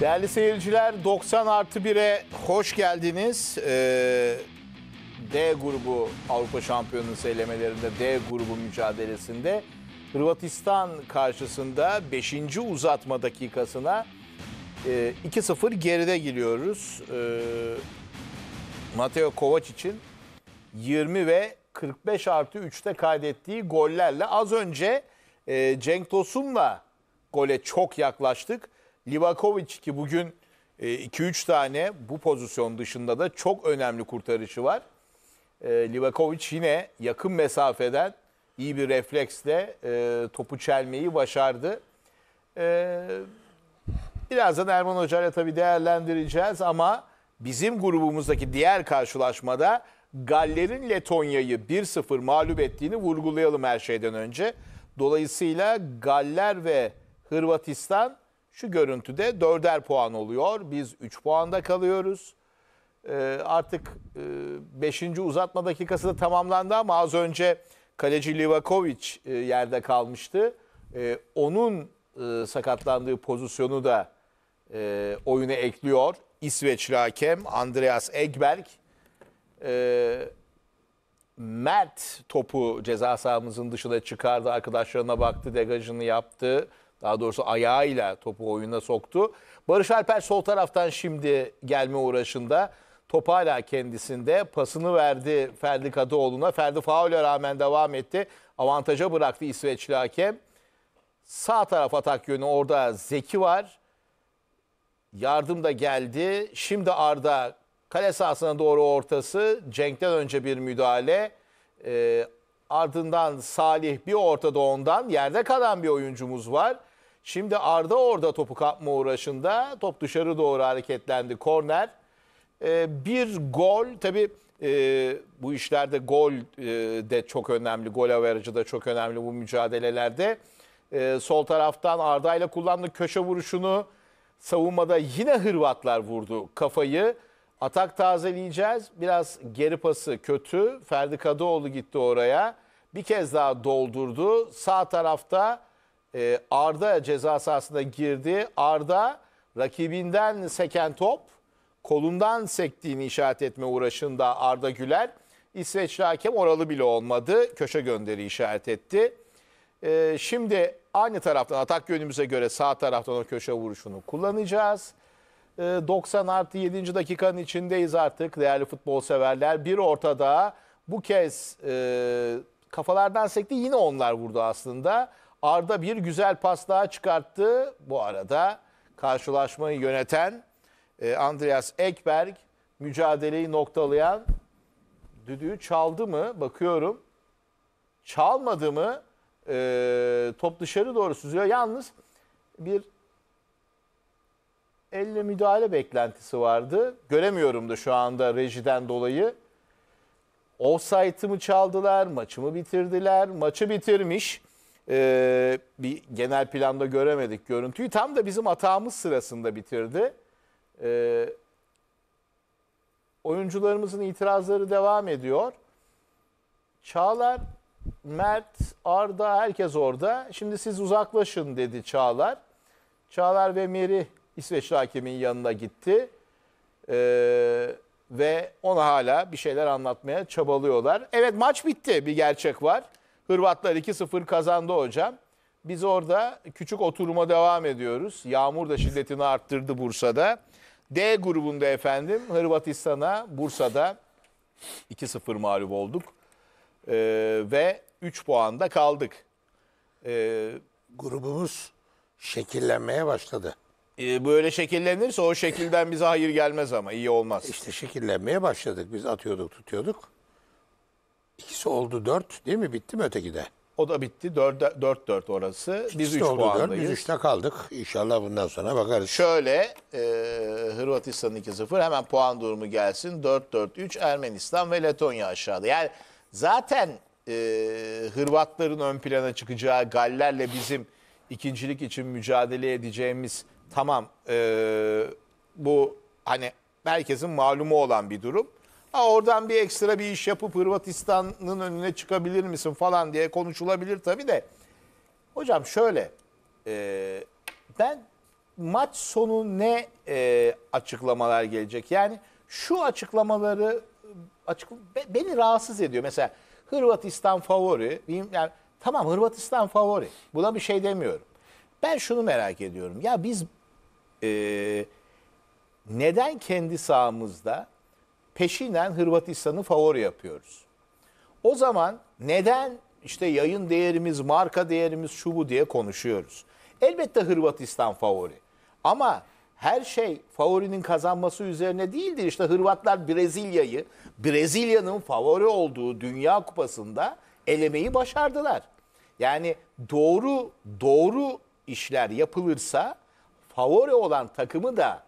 Değerli seyirciler 90 artı 1'e hoş geldiniz. Ee, D grubu Avrupa Şampiyonası elemelerinde D grubu mücadelesinde Hırvatistan karşısında 5. uzatma dakikasına e, 2-0 geride giriyoruz. E, Mateo Kovac için 20 ve 45 artı 3'te kaydettiği gollerle az önce e, Cenk Tosun'la gole çok yaklaştık. Livakovic ki bugün 2-3 e, tane bu pozisyon dışında da çok önemli kurtarışı var. E, Livakovic yine yakın mesafeden iyi bir refleksle e, topu çelmeyi başardı. Birazdan Erman Hoca ile tabii değerlendireceğiz ama bizim grubumuzdaki diğer karşılaşmada Galler'in Letonya'yı 1-0 mağlup ettiğini vurgulayalım her şeyden önce. Dolayısıyla Galler ve Hırvatistan şu görüntüde dörder puan oluyor. Biz 3 puanda kalıyoruz. Ee, artık 5. E, uzatma dakikası da tamamlandı ama az önce kaleci Livakovic e, yerde kalmıştı. E, onun e, sakatlandığı pozisyonu da e, oyuna ekliyor. İsveçli hakem Andreas Egberg. E, Mert topu ceza sahamızın dışına çıkardı. Arkadaşlarına baktı, degajını yaptı. Daha doğrusu ayağıyla topu oyuna soktu. Barış Alper sol taraftan şimdi gelme uğraşında. Top hala kendisinde. Pasını verdi Ferdi Kadıoğlu'na. Ferdi faule rağmen devam etti. Avantaja bıraktı İsveçli hakem. Sağ taraf atak yönü orada Zeki var. Yardım da geldi. Şimdi Arda kale sahasına doğru ortası. Cenk'ten önce bir müdahale. E, ardından Salih bir ortada ondan. Yerde kalan bir oyuncumuz var. Şimdi Arda orada topu kapma uğraşında. Top dışarı doğru hareketlendi. Korner. Ee, bir gol. Tabii e, bu işlerde gol e, de çok önemli. Gol averajı da çok önemli bu mücadelelerde. E, sol taraftan Arda ile kullandığı köşe vuruşunu savunmada yine Hırvatlar vurdu kafayı. Atak tazeleyeceğiz. Biraz geri pası kötü. Ferdi Kadıoğlu gitti oraya. Bir kez daha doldurdu. Sağ tarafta e, Arda ceza sahasına girdi. Arda rakibinden seken top kolundan sektiğini işaret etme uğraşında Arda Güler. İsveçli hakem oralı bile olmadı. Köşe gönderi işaret etti. E, şimdi aynı taraftan atak yönümüze göre sağ taraftan o köşe vuruşunu kullanacağız. 90 ee, artı 7. dakikanın içindeyiz artık değerli futbol severler. Bir ortada bu kez e, kafalardan sekti yine onlar vurdu aslında. Arda bir güzel pas daha çıkarttı. Bu arada karşılaşmayı yöneten e, Andreas Ekberg mücadeleyi noktalayan düdüğü çaldı mı? Bakıyorum. Çalmadı mı? E, top dışarı doğru süzüyor. Yalnız bir elle müdahale beklentisi vardı. Göremiyorum da şu anda rejiden dolayı. Offside'ı mı çaldılar, maçı mı bitirdiler? Maçı bitirmiş e, bir genel planda göremedik görüntüyü. Tam da bizim hatamız sırasında bitirdi. E, oyuncularımızın itirazları devam ediyor. Çağlar, Mert, Arda herkes orada. Şimdi siz uzaklaşın dedi Çağlar. Çağlar ve Meri İsveçli hakemin yanına gitti. Ee, ve ona hala bir şeyler anlatmaya çabalıyorlar. Evet maç bitti bir gerçek var. Hırvatlar 2-0 kazandı hocam. Biz orada küçük oturuma devam ediyoruz. Yağmur da şiddetini arttırdı Bursa'da. D grubunda efendim Hırvatistan'a Bursa'da 2-0 mağlup olduk. Ee, ve 3 puanda kaldık. Ee, Grubumuz şekillenmeye başladı. e, böyle şekillenirse o şekilden bize hayır gelmez ama iyi olmaz. İşte şekillenmeye başladık. Biz atıyorduk tutuyorduk. İkisi oldu dört değil mi? Bitti mi öteki de? O da bitti. 4-4 orası. Biz 3 puandayız. 4, biz 3'te kaldık. İnşallah bundan sonra bakarız. Şöyle e, Hırvatistan'ın 2-0 hemen puan durumu gelsin. 4-4-3 Ermenistan ve Letonya aşağıda. Yani zaten e, Hırvatların ön plana çıkacağı Galler'le bizim ikincilik için mücadele edeceğimiz tamam e, bu hani herkesin malumu olan bir durum oradan bir ekstra bir iş yapıp Hırvatistan'ın önüne çıkabilir misin falan diye konuşulabilir tabii de. Hocam şöyle e, ben maç sonu ne e, açıklamalar gelecek? Yani şu açıklamaları e, açık beni rahatsız ediyor. Mesela Hırvatistan favori. Yani tamam Hırvatistan favori. Buna bir şey demiyorum. Ben şunu merak ediyorum. Ya biz e, neden kendi sahamızda peşinen Hırvatistan'ı favori yapıyoruz. O zaman neden işte yayın değerimiz, marka değerimiz şu bu diye konuşuyoruz. Elbette Hırvatistan favori. Ama her şey favorinin kazanması üzerine değildir. İşte Hırvatlar Brezilya'yı, Brezilya'nın favori olduğu Dünya Kupası'nda elemeyi başardılar. Yani doğru doğru işler yapılırsa favori olan takımı da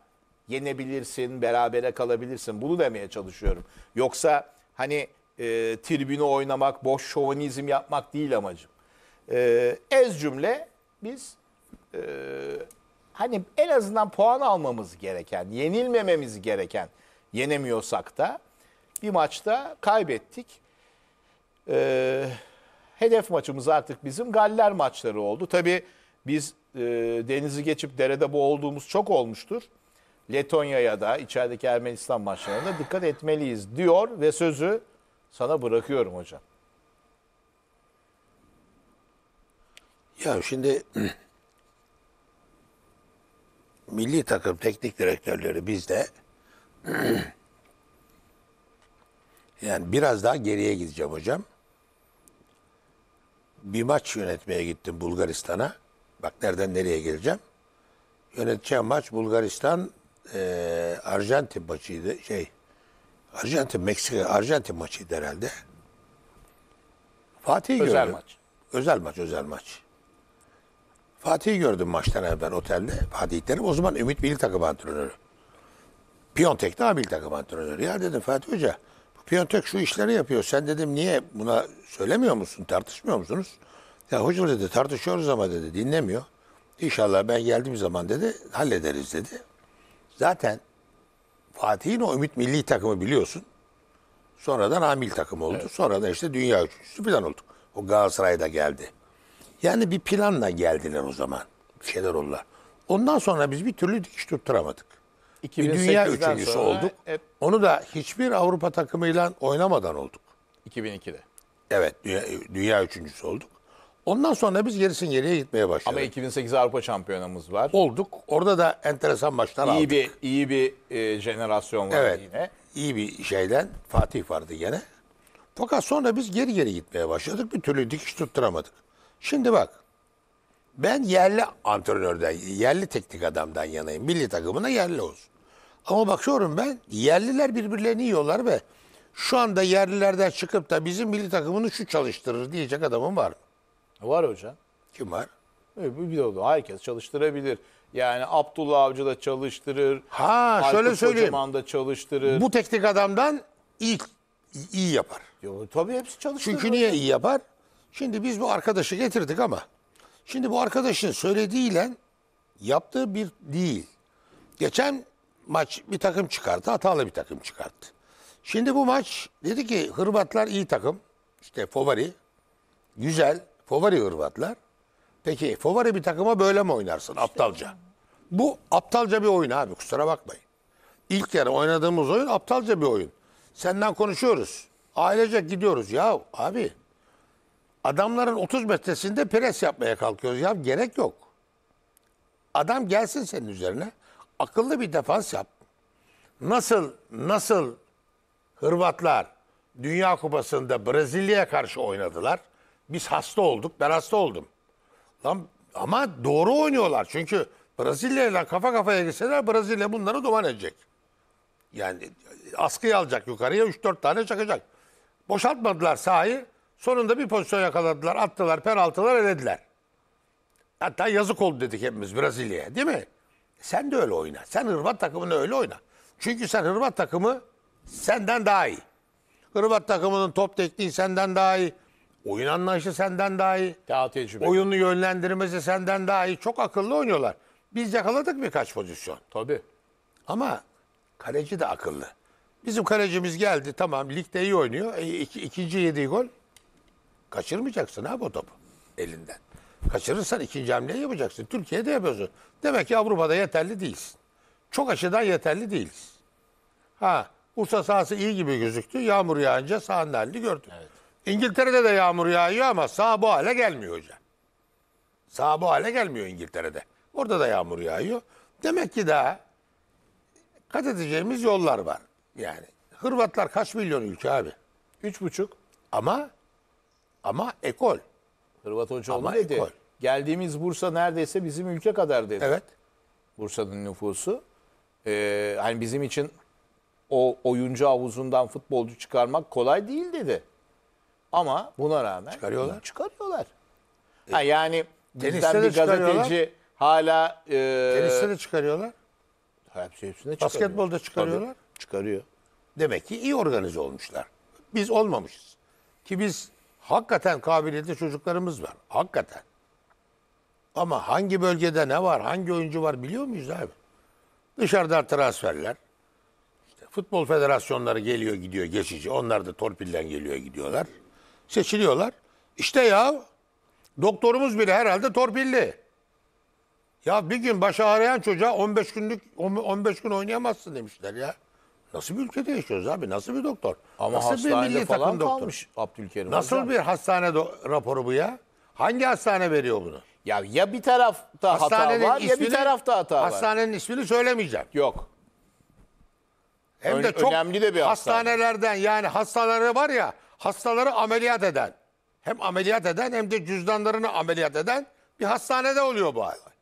yenebilirsin, berabere kalabilirsin. Bunu demeye çalışıyorum. Yoksa hani e, tribünü oynamak, boş şovanizm yapmak değil amacım. E, ez cümle biz e, hani en azından puan almamız gereken, yenilmememiz gereken, yenemiyorsak da bir maçta kaybettik. E, hedef maçımız artık bizim Galler maçları oldu. Tabii biz e, denizi geçip derede boğulduğumuz çok olmuştur. Letonya'ya da içerideki Ermenistan maçlarına dikkat etmeliyiz diyor ve sözü sana bırakıyorum hocam. Ya şimdi milli takım teknik direktörleri bizde yani biraz daha geriye gideceğim hocam. Bir maç yönetmeye gittim Bulgaristan'a. Bak nereden nereye geleceğim. Yöneteceğim maç Bulgaristan e, Arjantin maçıydı. Şey, Arjantin, Meksika, Arjantin maçıydı herhalde. Fatih'i gördüm. Özel maç. Özel maç, özel maç. Fatih'i gördüm maçtan evvel otelde. Fatih derim. O zaman Ümit Bilik takım antrenörü. Piyontek daha Bilik takım antrenörü. Ya dedim Fatih Hoca, bu Piyontek şu işleri yapıyor. Sen dedim niye buna söylemiyor musun, tartışmıyor musunuz? Ya hocam dedi tartışıyoruz ama dedi dinlemiyor. İnşallah ben geldiğim zaman dedi hallederiz dedi. Zaten Fatih'in o Ümit Milli takımı biliyorsun. Sonradan amil takım oldu. Evet. Sonradan işte dünya üçüncüsü falan olduk. O Galatasaray'da geldi. Yani bir planla geldiler o zaman. şeyler oldular. Ondan sonra biz bir türlü dikiş tutturamadık. Bir dünya üçüncüsü olduk. Hep... Onu da hiçbir Avrupa takımıyla oynamadan olduk. 2002'de. Evet, dünya, dünya üçüncüsü olduk. Ondan sonra biz gerisin geriye gitmeye başladık. Ama 2008 Avrupa Şampiyonamız var. Olduk. Orada da enteresan maçlar iyi aldık. Bir, iyi bir e, jenerasyon var evet, yine. İyi bir şeyden Fatih vardı yine. Fakat sonra biz geri geri gitmeye başladık. Bir türlü dikiş tutturamadık. Şimdi bak ben yerli antrenörden, yerli teknik adamdan yanayım. Milli takımına yerli olsun. Ama bakıyorum ben yerliler birbirlerini yiyorlar ve şu anda yerlilerden çıkıp da bizim milli takımını şu çalıştırır diyecek adamım var mı? Var hocam. Kim var? E, bir de herkes çalıştırabilir. Yani Abdullah Avcı da çalıştırır. Ha Aykut şöyle söyleyeyim. Kocaman da çalıştırır. Bu teknik adamdan ilk iyi yapar. Yo, tabii hepsi çalıştırır. Çünkü niye iyi yapar? Şimdi biz bu arkadaşı getirdik ama şimdi bu arkadaşın söylediğiyle yaptığı bir değil. Geçen maç bir takım çıkarttı. Hatalı bir takım çıkarttı. Şimdi bu maç dedi ki Hırvatlar iyi takım. İşte favori. Güzel. Favori Hırvatlar. Peki favori bir takıma böyle mi oynarsın aptalca? Bu aptalca bir oyun abi kusura bakmayın. İlk yarı oynadığımız oyun aptalca bir oyun. Senden konuşuyoruz. Ailecek gidiyoruz. Ya abi adamların 30 metresinde pres yapmaya kalkıyoruz. Ya gerek yok. Adam gelsin senin üzerine. Akıllı bir defans yap. Nasıl nasıl Hırvatlar Dünya Kupası'nda Brezilya'ya karşı oynadılar? Biz hasta olduk. Ben hasta oldum. Lan ama doğru oynuyorlar. Çünkü Brazilya'yla kafa kafaya gitseler Brezilya bunları duman edecek. Yani askıya alacak yukarıya 3-4 tane çakacak. Boşaltmadılar sahayı. Sonunda bir pozisyon yakaladılar. Attılar, penaltılar elediler. Hatta yazık oldu dedik hepimiz Brezilya'ya değil mi? Sen de öyle oyna. Sen Hırvat takımını öyle oyna. Çünkü sen Hırvat takımı senden daha iyi. Hırvat takımının top tekniği senden daha iyi. Oyun anlayışı senden daha iyi. Daha tecrübe. Oyunu yönlendirmesi senden daha iyi. Çok akıllı oynuyorlar. Biz yakaladık birkaç pozisyon. Tabii. Ama kaleci de akıllı. Bizim kalecimiz geldi tamam ligde iyi oynuyor. E, iki, ikinci yediği gol kaçırmayacaksın abi o topu elinden. Kaçırırsan ikinci hamleyi yapacaksın. Türkiye'de yapıyorsun. Demek ki Avrupa'da yeterli değilsin. Çok açıdan yeterli değiliz. Ha Bursa sahası iyi gibi gözüktü. Yağmur yağınca sahanın gördük. Evet. İngiltere'de de yağmur yağıyor ama sağ bu hale gelmiyor hocam. Sağ bu hale gelmiyor İngiltere'de. Orada da yağmur yağıyor. Demek ki daha kat edeceğimiz yollar var. Yani Hırvatlar kaç milyon ülke abi? Üç buçuk. Ama ama ekol. Hırvat hoca ama dedi. Ekol. Geldiğimiz Bursa neredeyse bizim ülke kadar dedi. Evet. Bursa'nın nüfusu. Ee, hani bizim için o oyuncu havuzundan futbolcu çıkarmak kolay değil dedi. Ama buna rağmen Çıkarıyorlar. Çıkarıyorlar. E, ha yani bizden teniste de bir gazeteci hala e, Teniste de çıkarıyorlar. hepsi hepsinde çıkarıyor. Basketbolda çıkarıyorlar. Tabii, çıkarıyor. Demek ki iyi organize olmuşlar. Biz olmamışız. Ki biz hakikaten kabiliyetli çocuklarımız var. Hakikaten. Ama hangi bölgede ne var, hangi oyuncu var biliyor muyuz abi? Dışarıdan transferler. İşte futbol federasyonları geliyor gidiyor geçici. Onlar da torpilden geliyor gidiyorlar seçiliyorlar. İşte ya doktorumuz bile herhalde torpilli. Ya bir gün başı ağrıyan çocuğa 15 günlük 15 gün oynayamazsın demişler ya. Nasıl bir ülkede yaşıyoruz abi? Nasıl bir doktor? Ama Nasıl bir milli falan takım doktor? kalmış Abdülkerim Nasıl hocam? bir hastane raporu bu ya? Hangi hastane veriyor bunu? Ya ya bir tarafta Hastanenin hata var ismini, ya bir tarafta hata var. Hastanenin ismini söylemeyeceğim. Yok. Hem Ön, de çok önemli de bir hastane. hastanelerden yani hastaları var ya hastaları ameliyat eden, hem ameliyat eden hem de cüzdanlarını ameliyat eden bir hastanede oluyor bu hayvan.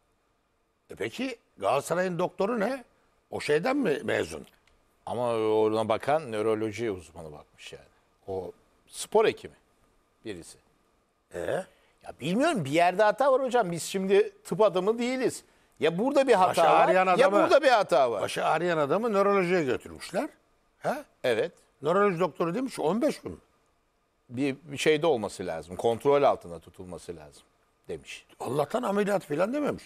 E peki Galatasaray'ın doktoru ne? O şeyden mi mezun? Ama ona bakan nöroloji uzmanı bakmış yani. O spor hekimi birisi. Ee? Ya bilmiyorum bir yerde hata var hocam. Biz şimdi tıp adamı değiliz. Ya burada bir hata Başı var ağrıyan ya burada bir hata var. Başı ağrıyan adamı nörolojiye götürmüşler. Ha? Evet. Nöroloji doktoru demiş 15 gün bir, bir şeyde olması lazım. Kontrol altında tutulması lazım demiş. Allah'tan ameliyat falan dememiş.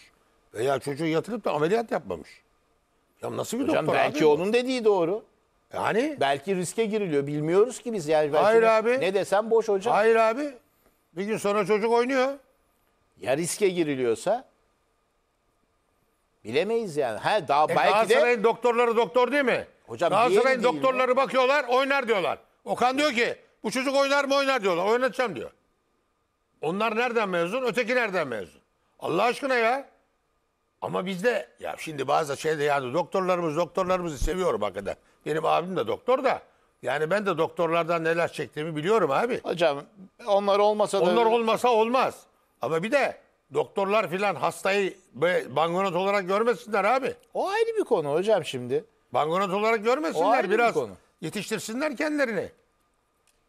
Veya çocuğu yatırıp da ameliyat yapmamış. Ya nasıl bir Hocam doktor belki abi bu? onun dediği doğru. Yani Belki riske giriliyor. Bilmiyoruz ki biz yani. Hayır abi. Ne desem boş hocam. hayır abi. Bir gün sonra çocuk oynuyor. Ya riske giriliyorsa bilemeyiz yani. Ha daha E, belki de doktorları doktor değil mi? Hocam, Galatasaray'ın diyelim mi? doktorları bakıyorlar oynar diyorlar. Okan diyor ki bu çocuk oynar mı oynar diyorlar. Oynatacağım diyor. Onlar nereden mezun? Öteki nereden mezun? Allah aşkına ya. Ama bizde ya şimdi bazı şeyde yani doktorlarımız doktorlarımızı seviyorum hakikaten. Benim abim de doktor da. Yani ben de doktorlardan neler çektiğimi biliyorum abi. Hocam onlar olmasa da... Onlar olmasa olmaz. Ama bir de doktorlar filan hastayı bangonot olarak görmesinler abi. O ayrı bir konu hocam şimdi. Bangonot olarak görmesinler o ayrı biraz. Bir konu. Yetiştirsinler kendilerini.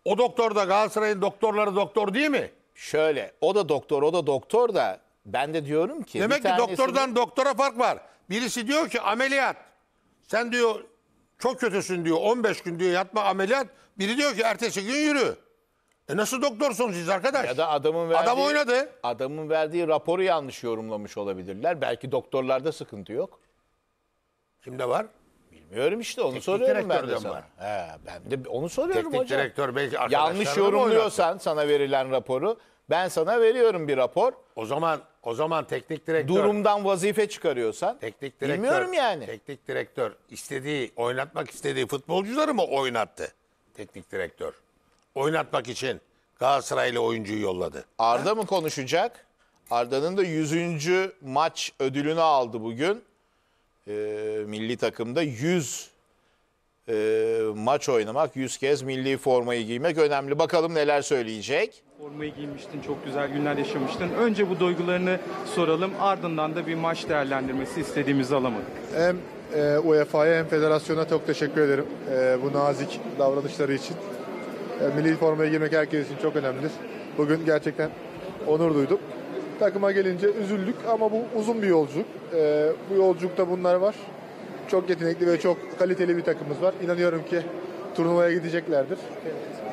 O doktor da Galatasaray'ın doktorları doktor değil mi? Şöyle o da doktor o da doktor da ben de diyorum ki. Demek ki tanesini... doktordan doktora fark var. Birisi diyor ki ameliyat. Sen diyor çok kötüsün diyor 15 gün diyor yatma ameliyat. Biri diyor ki ertesi gün yürü. E nasıl doktorsunuz siz arkadaş? Ya da adamın verdiği, Adam oynadı. Adamın verdiği raporu yanlış yorumlamış olabilirler. Belki doktorlarda sıkıntı yok. Kimde var? Bilmiyorum işte onu Teknik soruyorum ben de sana. He, ben de onu soruyorum Teknik hocam. direktör belki Yanlış yorumluyorsan sana verilen raporu ben sana veriyorum bir rapor. O zaman o zaman teknik direktör Durumdan vazife çıkarıyorsan. teknik direktör Bilmiyorum yani. Teknik direktör istediği oynatmak istediği futbolcuları mı oynattı? Teknik direktör. Oynatmak için Galatasaraylı oyuncuyu yolladı. Arda mı konuşacak? Arda'nın da 100. maç ödülünü aldı bugün e, milli takımda 100 e, maç oynamak, 100 kez milli formayı giymek önemli. Bakalım neler söyleyecek. Formayı giymiştin, çok güzel günler yaşamıştın. Önce bu duygularını soralım, ardından da bir maç değerlendirmesi istediğimizi alamadık. Hem e, UEFA'ya hem federasyona çok teşekkür ederim e, bu nazik davranışları için. E, milli formaya giymek herkes için çok önemlidir. Bugün gerçekten onur duydum. Takıma gelince üzüldük ama bu uzun bir yolculuk. E, bu yolculukta bunlar var. Çok yetenekli ve çok kaliteli bir takımımız var. İnanıyorum ki turnuvaya gideceklerdir.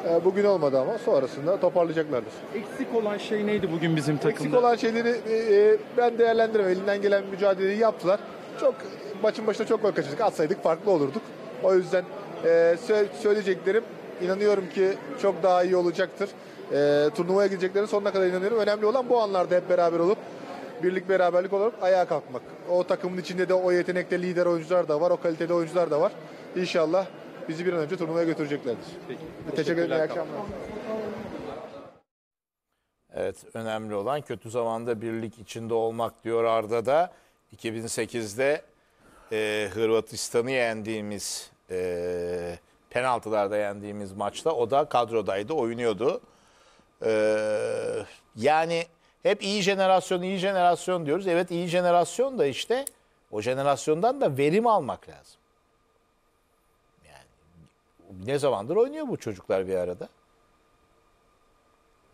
E, bugün olmadı ama sonrasında toparlayacaklardır. Eksik olan şey neydi bugün bizim takımda? Eksik olan şeyleri e, e, ben değerlendiremem. Elinden gelen mücadeleyi yaptılar. Çok maçın başında çok gol kaçırdık. Atsaydık farklı olurduk. O yüzden e, söyleyeceklerim inanıyorum ki çok daha iyi olacaktır e, turnuvaya gideceklerine sonuna kadar inanıyorum. Önemli olan bu anlarda hep beraber olup birlik beraberlik olup ayağa kalkmak. O takımın içinde de o yetenekte lider oyuncular da var, o kalitede oyuncular da var. İnşallah bizi bir an önce turnuvaya götüreceklerdir. Peki. Teşekkür ederim. İyi akşamlar. Evet önemli olan kötü zamanda birlik içinde olmak diyor Arda da. 2008'de e, Hırvatistan'ı yendiğimiz e, penaltılarda yendiğimiz maçta o da kadrodaydı oynuyordu. Ee, yani hep iyi jenerasyon, iyi jenerasyon diyoruz. Evet iyi jenerasyon da işte o jenerasyondan da verim almak lazım. Yani ne zamandır oynuyor bu çocuklar bir arada?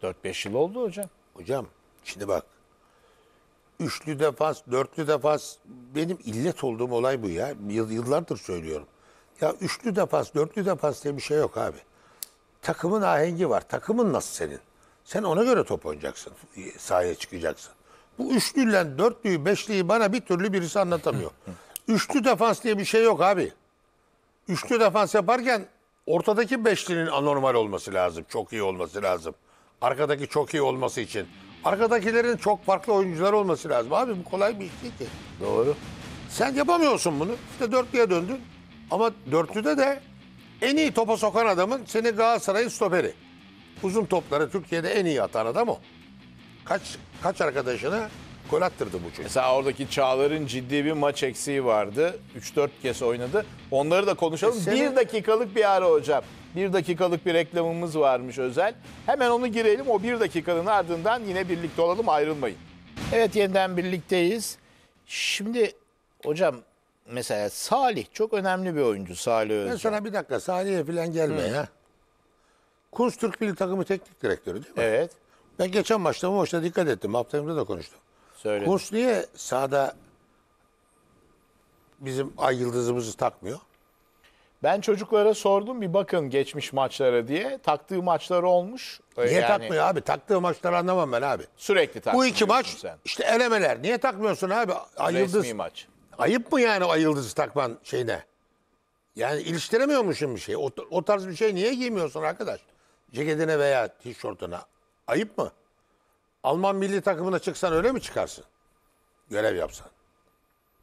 4-5 yıl oldu hocam. Hocam şimdi bak. Üçlü defans, dörtlü defans benim illet olduğum olay bu ya. Yıllardır söylüyorum. Ya üçlü defans, dörtlü defans diye bir şey yok abi. Takımın ahengi var. Takımın nasıl senin? Sen ona göre top oynayacaksın. Sahaya çıkacaksın. Bu üçlüyle dörtlüyü, beşliyi bana bir türlü birisi anlatamıyor. Üçlü defans diye bir şey yok abi. Üçlü defans yaparken ortadaki beşlinin anormal olması lazım. Çok iyi olması lazım. Arkadaki çok iyi olması için. Arkadakilerin çok farklı oyuncular olması lazım. Abi bu kolay bir iş değil ki. Doğru. Sen yapamıyorsun bunu. İşte dörtlüye döndün. Ama dörtlüde de en iyi topa sokan adamın seni Galatasaray'ın stoperi. Uzun topları Türkiye'de en iyi atan adam o. Kaç kaç arkadaşını gol attırdı bu çocuk. Mesela oradaki Çağlar'ın ciddi bir maç eksiği vardı. 3-4 kez oynadı. Onları da konuşalım. E senin... Bir dakikalık bir ara hocam. Bir dakikalık bir reklamımız varmış özel. Hemen onu girelim. O bir dakikanın ardından yine birlikte olalım ayrılmayın. Evet yeniden birlikteyiz. Şimdi hocam mesela Salih çok önemli bir oyuncu Salih Özcan. Ben sana bir dakika Salih'e falan gelme Hı. ya. Kuz Türk Milli Takımı teknik direktörü değil mi? Evet. Ben geçen maçta bu maçta dikkat ettim. Haftamda da konuştum. Söyledim. Kuz niye sahada bizim ay yıldızımızı takmıyor? Ben çocuklara sordum bir bakın geçmiş maçlara diye. Taktığı maçlar olmuş. Ee, niye yani, takmıyor abi? Taktığı maçları anlamam ben abi. Sürekli takmıyor. Bu iki maç sen. işte elemeler. Niye takmıyorsun abi? Ay Resmi maç. Ayıp mı yani ay yıldızı takman şeyine? Yani iliştiremiyormuşsun bir şey. O, o tarz bir şey niye giymiyorsun arkadaş? ceketine veya tişörtüne ayıp mı? Alman milli takımına çıksan öyle mi çıkarsın? Görev yapsan.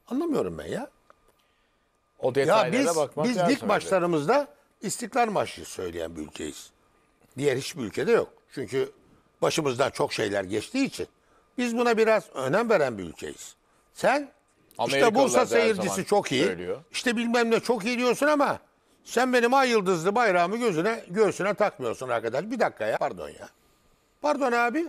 Anlamıyorum ben ya. O detaylara ya biz, bakmak biz lig maçlarımızda istiklal maçı söyleyen bir ülkeyiz. Diğer hiçbir ülkede yok. Çünkü başımızdan çok şeyler geçtiği için biz buna biraz önem veren bir ülkeyiz. Sen işte Bursa seyircisi çok iyi. Söylüyor. İşte bilmem ne çok iyi diyorsun ama sen benim ay yıldızlı bayrağımı gözüne göğsüne takmıyorsun arkadaş. Bir dakika ya. Pardon ya. Pardon abi.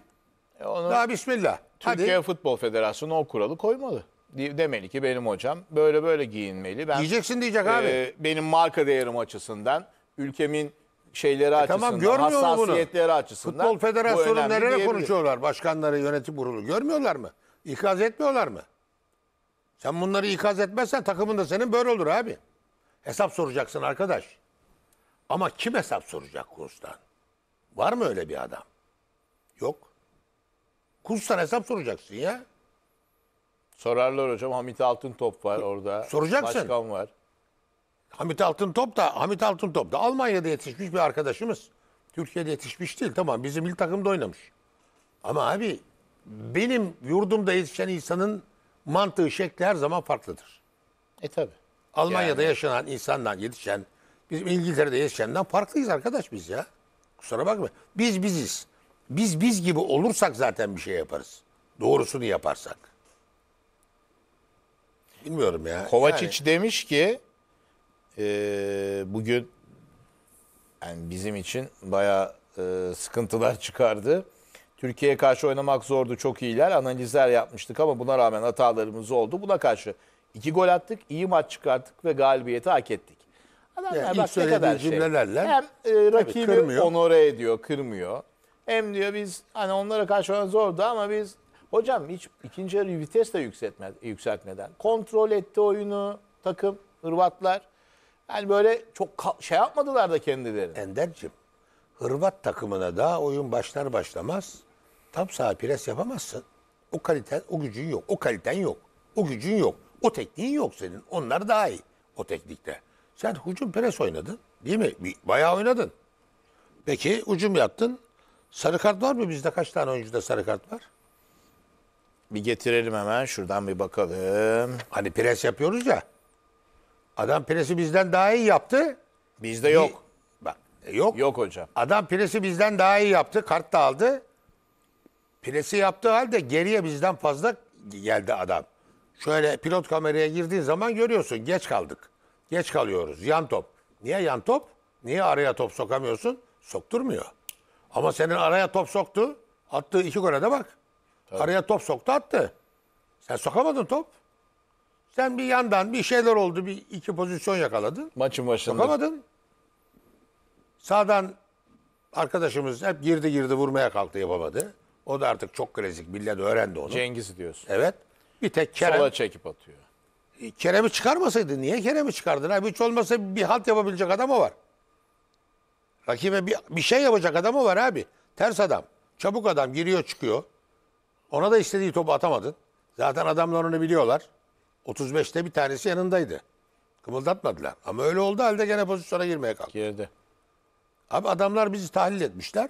E onu Daha bismillah. Türkiye Hadi. Futbol Federasyonu o kuralı koymalı. Demeli ki benim hocam böyle böyle giyinmeli. Ben, giyeceksin diyecek abi. E, benim marka değerim açısından, ülkemin şeyleri E açısından, tamam, görmüyor bunu? açısından. Futbol federasyonu nereye konuşuyorlar? Başkanları, yönetim kurulu görmüyorlar mı? İkaz etmiyorlar mı? Sen bunları ikaz etmezsen takımın da senin böyle olur abi. Hesap soracaksın arkadaş. Ama kim hesap soracak Kuz'dan? Var mı öyle bir adam? Yok. Kuz'dan hesap soracaksın ya. Sorarlar hocam. Hamit Altıntop var orada. Soracaksın. Başkan var. Hamit Altıntop da Hamit Altıntop da Almanya'da yetişmiş bir arkadaşımız. Türkiye'de yetişmiş değil. Tamam bizim ilk takımda oynamış. Ama abi benim yurdumda yetişen insanın mantığı şekli her zaman farklıdır. E tabi. Almanya'da yaşanan insandan yetişen, bizim İngiltere'de yetişenden farklıyız arkadaş biz ya. Kusura bakma. Biz biziz. Biz biz gibi olursak zaten bir şey yaparız. Doğrusunu yaparsak. Bilmiyorum ya. Kovacic demiş ki e, bugün yani bizim için bayağı e, sıkıntılar çıkardı. Türkiye'ye karşı oynamak zordu çok iyiler. Analizler yapmıştık ama buna rağmen hatalarımız oldu. Buna karşı İki gol attık, iyi maç çıkarttık ve galibiyeti hak ettik. Adamlar yani bak ne kadar şey. hem e, rakibi kırmıyor. onore ediyor, kırmıyor. Hem diyor biz hani onlara karşı olan zordu ama biz hocam hiç ikinci yarı vites de yükseltme, yükseltmeden kontrol etti oyunu takım Hırvatlar. Yani böyle çok şey yapmadılar da kendileri. Ender'cim Hırvat takımına daha oyun başlar başlamaz tam sağ pres yapamazsın. O kalite, o gücün yok. O kaliten yok. O gücün yok. O tekniğin yok senin. Onlar daha iyi o teknikte. Sen hücum pres oynadın değil mi? Bayağı oynadın. Peki hücum yaptın. Sarı kart var mı bizde? Kaç tane oyuncuda sarı kart var? Bir getirelim hemen şuradan bir bakalım. Hani pres yapıyoruz ya. Adam presi bizden daha iyi yaptı. Bizde Bir- yok. Bak e, yok. Yok hocam. Adam presi bizden daha iyi yaptı. Kart da aldı. Presi yaptığı halde geriye bizden fazla geldi adam. Şöyle pilot kameraya girdiğin zaman görüyorsun geç kaldık. Geç kalıyoruz. Yan top. Niye yan top? Niye araya top sokamıyorsun? Sokturmuyor. Ama senin araya top soktu. Attığı iki gole de bak. Tabii. Araya top soktu attı. Sen sokamadın top. Sen bir yandan bir şeyler oldu. Bir iki pozisyon yakaladın. Maçın başında. Sokamadın. Sağdan arkadaşımız hep girdi girdi vurmaya kalktı yapamadı. O da artık çok klasik. Millet öğrendi onu. Cengiz'i diyorsun. Evet. Bir tek Kerem. Sola çekip atıyor. E, Kerem'i çıkarmasaydı niye Kerem'i çıkardın? Abi hiç olmasa bir halt yapabilecek adam adamı var. Rakibe bir, bir şey yapacak adam adamı var abi. Ters adam. Çabuk adam giriyor çıkıyor. Ona da istediği topu atamadın. Zaten adamlar onu biliyorlar. 35'te bir tanesi yanındaydı. Kımıldatmadılar. Ama öyle oldu halde gene pozisyona girmeye kalktı. Girdi. Abi adamlar bizi tahlil etmişler.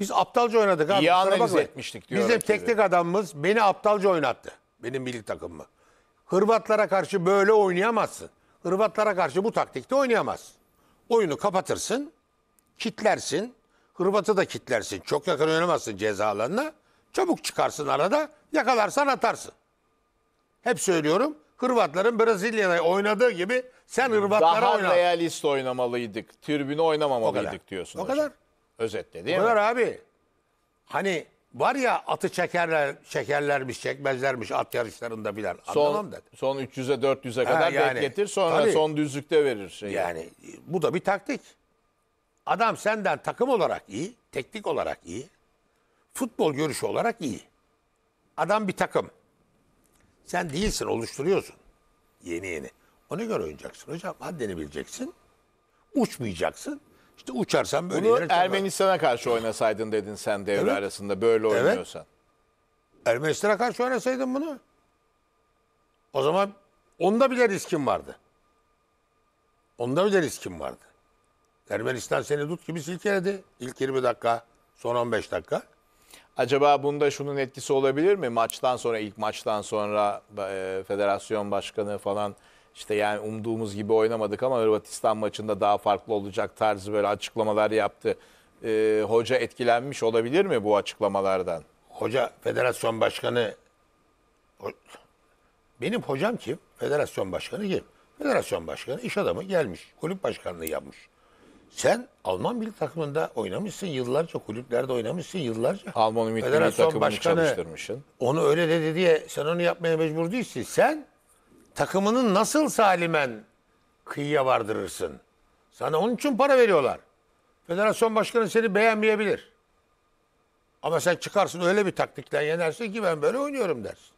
Biz aptalca oynadık abi. İyi analiz etmiştik diyor. Bizim teknik adamımız beni aptalca oynattı. Benim milli takımımı. Hırvatlara karşı böyle oynayamazsın. Hırvatlara karşı bu taktikte oynayamazsın. Oyunu kapatırsın, kitlersin. Hırvat'ı da kitlersin. Çok yakın oynamazsın ceza Çabuk çıkarsın arada, yakalarsan atarsın. Hep söylüyorum, Hırvatların Brezilya'da oynadığı gibi sen Hırvatlara Daha oyna. Daha realist oynamalıydık. Tribüne oynamamalıydık diyorsun. O kadar. Özetle değil o mi? O kadar abi. Hani Var ya atı çekerler, çekerlermiş, çekmezlermiş at yarışlarında bilen. Son, Anlamam da. son 300'e 400'e kadar yani, bekletir sonra tabii. son düzlükte verir şey. Yani bu da bir taktik. Adam senden takım olarak iyi, teknik olarak iyi, futbol görüşü olarak iyi. Adam bir takım. Sen değilsin, oluşturuyorsun. Yeni yeni. Ona göre oynayacaksın hocam. Haddini bileceksin. Uçmayacaksın. İşte uçarsam böyle Bunu Ermenistan'a karşı oynasaydın dedin sen devre Evet. arasında böyle Evet. oynuyorsan. Ermenistan'a karşı oynasaydın bunu. O zaman onda bile riskin vardı. Onda bile riskin vardı. Ermenistan seni dut gibi silkeledi. İlk 20 dakika, son 15 dakika. Acaba bunda şunun etkisi olabilir mi? Maçtan sonra ilk maçtan sonra e, federasyon başkanı falan işte yani umduğumuz gibi oynamadık ama Hırvatistan maçında daha farklı olacak tarzı böyle açıklamalar yaptı. Ee, hoca etkilenmiş olabilir mi bu açıklamalardan? Hoca federasyon başkanı benim hocam kim? Federasyon başkanı kim? Federasyon başkanı iş adamı gelmiş. Kulüp başkanlığı yapmış. Sen Alman milli takımında oynamışsın yıllarca, kulüplerde oynamışsın yıllarca. Alman milli takımını başkanı, çalıştırmışsın. Onu öyle dedi diye sen onu yapmaya mecbur değilsin. Sen takımını nasıl salimen kıyıya vardırırsın? Sana onun için para veriyorlar. Federasyon başkanı seni beğenmeyebilir. Ama sen çıkarsın öyle bir taktikten yenersin ki ben böyle oynuyorum dersin.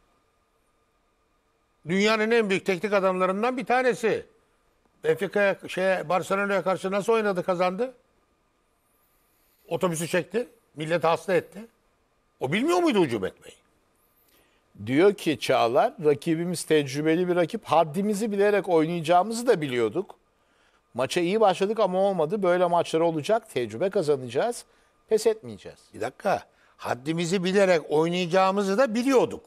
Dünyanın en büyük teknik adamlarından bir tanesi. Benfica'ya, şeye, Barcelona'ya karşı nasıl oynadı kazandı? Otobüsü çekti. Milleti hasta etti. O bilmiyor muydu hücum etmeyi? Diyor ki Çağlar rakibimiz tecrübeli bir rakip. Haddimizi bilerek oynayacağımızı da biliyorduk. Maça iyi başladık ama olmadı. Böyle maçlar olacak. Tecrübe kazanacağız. Pes etmeyeceğiz. Bir dakika. Haddimizi bilerek oynayacağımızı da biliyorduk.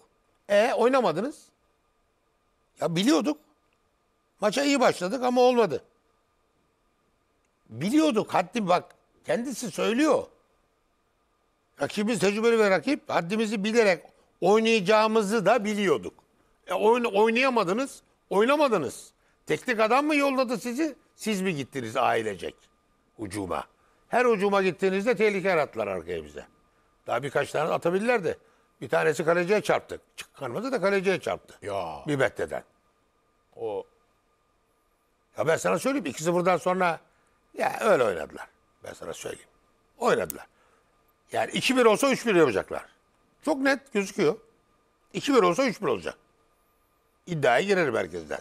E oynamadınız. Ya biliyorduk. Maça iyi başladık ama olmadı. Biliyorduk. Haddim bak kendisi söylüyor. Rakibimiz tecrübeli bir rakip haddimizi bilerek oynayacağımızı da biliyorduk. E, oyn oynayamadınız, oynamadınız. Teknik adam mı yolladı sizi? Siz mi gittiniz ailecek ucuma? Her ucuma gittiğinizde tehlike yarattılar arkaya bize. Daha birkaç tane atabilirler de. Bir tanesi kaleciye çarptı. Çıkarmadı da kaleciye çarptı. Ya. Bir betteden. O. Ya ben sana söyleyeyim 2-0'dan sonra ya öyle oynadılar. Ben sana söyleyeyim. Oynadılar. Yani 2-1 olsa 3-1 yapacaklar. Çok net gözüküyor. 2-1 olsa 3-1 olacak. İddiaya girerim herkesten.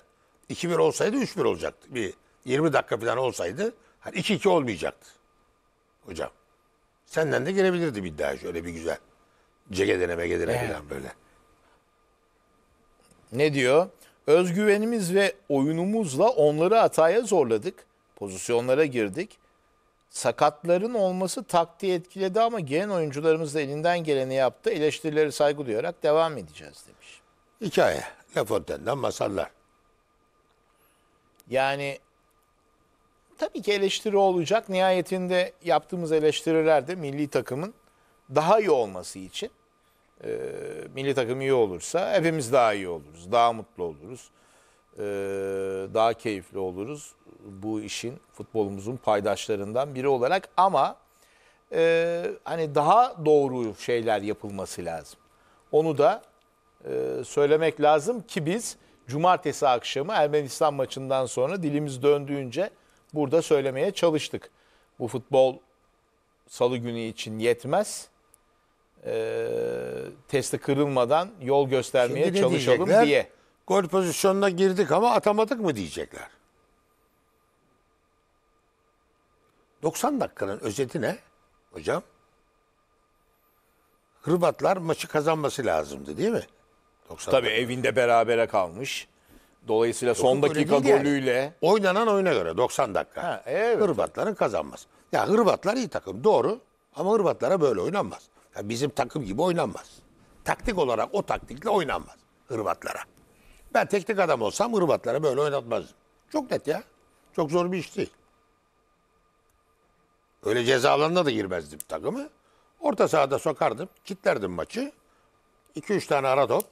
2-1 olsaydı 3-1 olacaktı. Bir 20 dakika falan olsaydı hani 2-2 olmayacaktı. Hocam. Senden de girebilirdi bir iddia şöyle bir güzel. Cege deneme gedene Evet. falan böyle. Ne diyor? Özgüvenimiz ve oyunumuzla onları hataya zorladık. Pozisyonlara girdik sakatların olması taktiği etkiledi ama gen oyuncularımız da elinden geleni yaptı. Eleştirileri saygı duyarak devam edeceğiz demiş. Hikaye. La Fontaine'den masallar. Yani tabii ki eleştiri olacak. Nihayetinde yaptığımız eleştiriler de milli takımın daha iyi olması için. E, milli takım iyi olursa hepimiz daha iyi oluruz. Daha mutlu oluruz. E, daha keyifli oluruz bu işin futbolumuzun paydaşlarından biri olarak ama e, hani daha doğru şeyler yapılması lazım. Onu da e, söylemek lazım ki biz cumartesi akşamı Ermenistan maçından sonra dilimiz döndüğünce burada söylemeye çalıştık. Bu futbol salı günü için yetmez. E, testi kırılmadan yol göstermeye Şimdi çalışalım diye. Gol pozisyonuna girdik ama atamadık mı diyecekler. 90 dakikanın özeti ne hocam? Hırvatlar maçı kazanması lazımdı değil mi? 90 Tabii dakika. evinde berabere kalmış. Dolayısıyla son Yok, dakika golüyle. Yani. Oynanan oyuna göre 90 dakika. Ha, evet. Hırvatların kazanması. Ya Hırvatlar iyi takım doğru ama Hırvatlara böyle oynanmaz. Ya bizim takım gibi oynanmaz. Taktik olarak o taktikle oynanmaz Hırvatlara. Ben teknik adam olsam Hırvatlara böyle oynatmazdım. Çok net ya. Çok zor bir iş değil. Öyle ceza alanına da girmezdim takımı. Orta sahada sokardım, kitlerdim maçı. 2-3 tane ara top.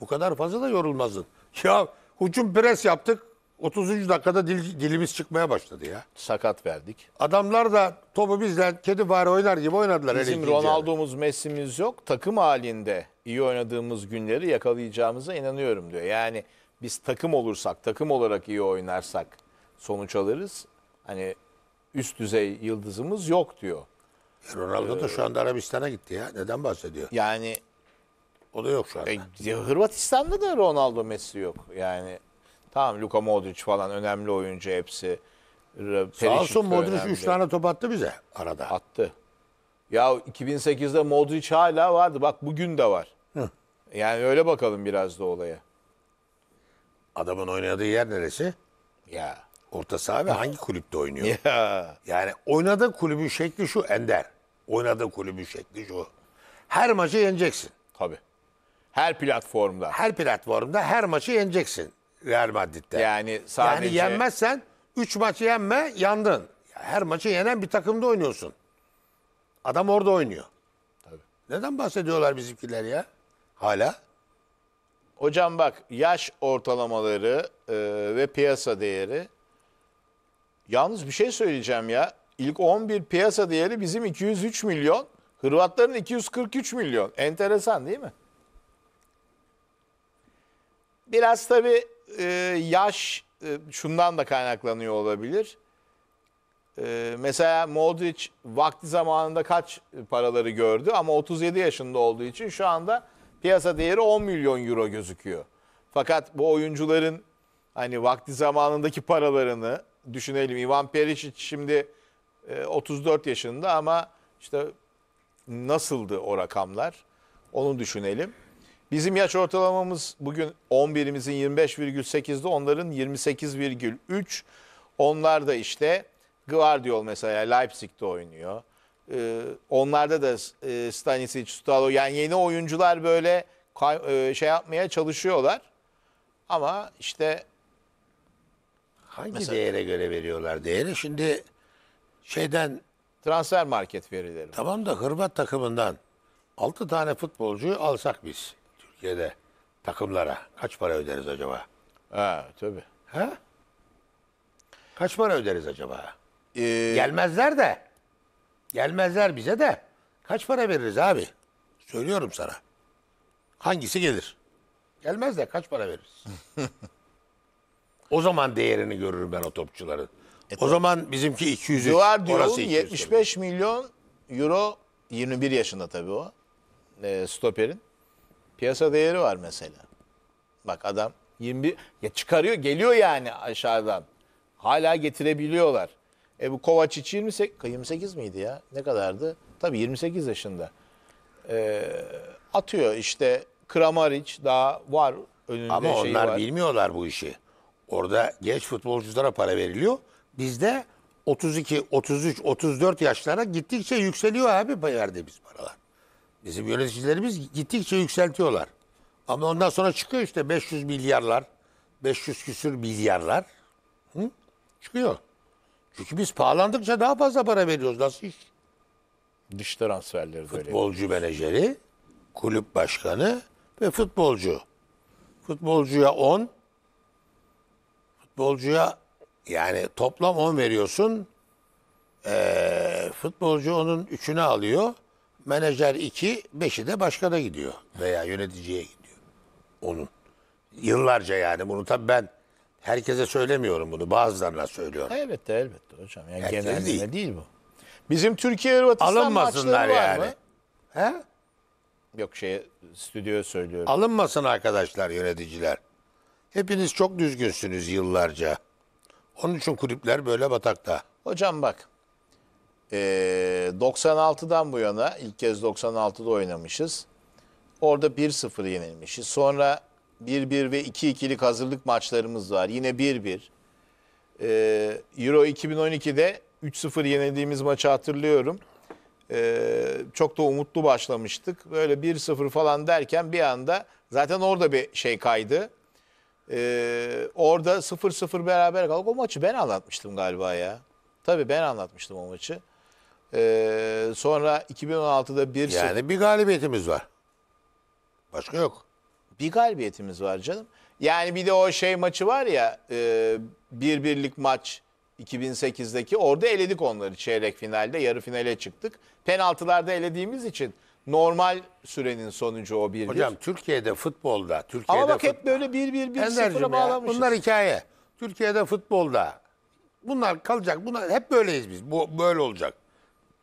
Bu kadar fazla da yorulmazdın. Ya hücum pres yaptık. 30. dakikada dil, dilimiz çıkmaya başladı ya. Sakat verdik. Adamlar da topu bizden kedi fare oynar gibi oynadılar. Bizim Ronaldo'muz, Messi'miz yok. Takım halinde iyi oynadığımız günleri yakalayacağımıza inanıyorum diyor. Yani biz takım olursak, takım olarak iyi oynarsak sonuç alırız. Hani üst düzey yıldızımız yok diyor. Ronaldo da şu anda Arabistan'a gitti ya. Neden bahsediyor? Yani O da yok şu anda. e, Hırvatistan'da da Ronaldo Messi yok. Yani tamam Luka Modric falan önemli oyuncu hepsi. R- Sağ Perisic olsun Modric 3 tane top attı bize arada. attı. Ya 2008'de Modric hala vardı. Bak bugün de var. Hı. Yani öyle bakalım biraz da olaya. Adamın oynadığı yer neresi? Ya Orta saha ve hangi kulüpte oynuyor? Ya. Yani oynadığı kulübün şekli şu Ender. Oynadığı kulübün şekli şu. Her maçı yeneceksin. Tabii. Her platformda. Her platformda her maçı yeneceksin Real Madrid'de. Yani sadece... Yani yenmezsen 3 maçı yenme yandın. Her maçı yenen bir takımda oynuyorsun. Adam orada oynuyor. Tabii. Neden bahsediyorlar bizimkiler ya? Hala. Hocam bak yaş ortalamaları e, ve piyasa değeri Yalnız bir şey söyleyeceğim ya. İlk 11 piyasa değeri bizim 203 milyon. Hırvatların 243 milyon. Enteresan değil mi? Biraz tabii e, yaş e, şundan da kaynaklanıyor olabilir. E, mesela Modric vakti zamanında kaç paraları gördü ama 37 yaşında olduğu için şu anda piyasa değeri 10 milyon euro gözüküyor. Fakat bu oyuncuların hani vakti zamanındaki paralarını düşünelim. Ivan Perisic şimdi 34 e, yaşında ama işte nasıldı o rakamlar? Onu düşünelim. Bizim yaş ortalamamız bugün 11'imizin 25,8'de onların 28,3. Onlar da işte Guardiol mesela Leipzig'te oynuyor. Ee, onlarda da e, Stanisic, Stalo yani yeni oyuncular böyle e, şey yapmaya çalışıyorlar. Ama işte Hangi Mesela- değere göre veriyorlar değeri? Şimdi şeyden Transfer market verileri. Tamam da Hırvat takımından 6 tane futbolcuyu alsak biz Türkiye'de takımlara kaç para öderiz acaba? Ha tabii. ha Kaç para öderiz acaba? Ee, Gelmezler de. Gelmezler bize de. Kaç para veririz abi? Söylüyorum sana. Hangisi gelir? Gelmez de kaç para veririz? O zaman değerini görürüm ben o topçuların. E, o zaman bizimki 200 Duvar diyor 75 milyon euro 21 yaşında tabii o. E, stoperin. Piyasa değeri var mesela. Bak adam 21 ya çıkarıyor geliyor yani aşağıdan. Hala getirebiliyorlar. E bu Kovacic 28, 28 miydi ya? Ne kadardı? Tabii 28 yaşında. E, atıyor işte Kramaric daha var önünde Ama şey onlar var. bilmiyorlar bu işi. Orada genç futbolculara para veriliyor. Bizde 32, 33, 34 yaşlara gittikçe yükseliyor abi verdiğimiz paralar. Bizim yöneticilerimiz gittikçe yükseltiyorlar. Ama ondan sonra çıkıyor işte 500 milyarlar, 500 küsür milyarlar. Hı? Çıkıyor. Çünkü biz pahalandıkça daha fazla para veriyoruz. Nasıl iş? Dış transferleri böyle. Futbolcu menajeri, kulüp başkanı ve futbolcu. Futbolcuya 10, futbolcuya yani toplam 10 veriyorsun. Ee, futbolcu onun 3'ünü alıyor. Menajer 2, 5'i de başkana gidiyor veya yöneticiye gidiyor. Onun. Yıllarca yani bunu tabii ben herkese söylemiyorum bunu. Bazılarına söylüyorum. Elbette elbette hocam. Yani Herkes genelde değil. değil. bu. Bizim Türkiye Hırvatistan maçları Alınmasınlar var yani. mı? He? Yok şey stüdyo söylüyorum. Alınmasın arkadaşlar yöneticiler. Hepiniz çok düzgünsünüz yıllarca. Onun için kulüpler böyle batakta. Hocam bak. 96'dan e, bu yana ilk kez 96'da oynamışız. Orada 1-0 yenilmişiz. Sonra 1-1 ve 2-2'lik hazırlık maçlarımız var. Yine 1-1. E, Euro 2012'de 3-0 yenildiğimiz maçı hatırlıyorum. E, çok da umutlu başlamıştık. Böyle 1-0 falan derken bir anda zaten orada bir şey kaydı. Ee, orada 0-0 beraber kaldık. O maçı ben anlatmıştım galiba ya. Tabii ben anlatmıştım o maçı. Ee, sonra 2016'da 1-0. Yani bir galibiyetimiz var. Başka yok. Bir galibiyetimiz var canım. Yani bir de o şey maçı var ya e, bir birlik maç 2008'deki orada eledik onları çeyrek finalde yarı finale çıktık. Penaltılarda elediğimiz için normal sürenin sonucu o bir Hocam Türkiye'de futbolda, Türkiye'de Ama bak futbol... hep böyle bir bir bir sıfıra bağlamışız. Bunlar hikaye. Türkiye'de futbolda bunlar kalacak. Bunlar hep böyleyiz biz. Bu böyle olacak.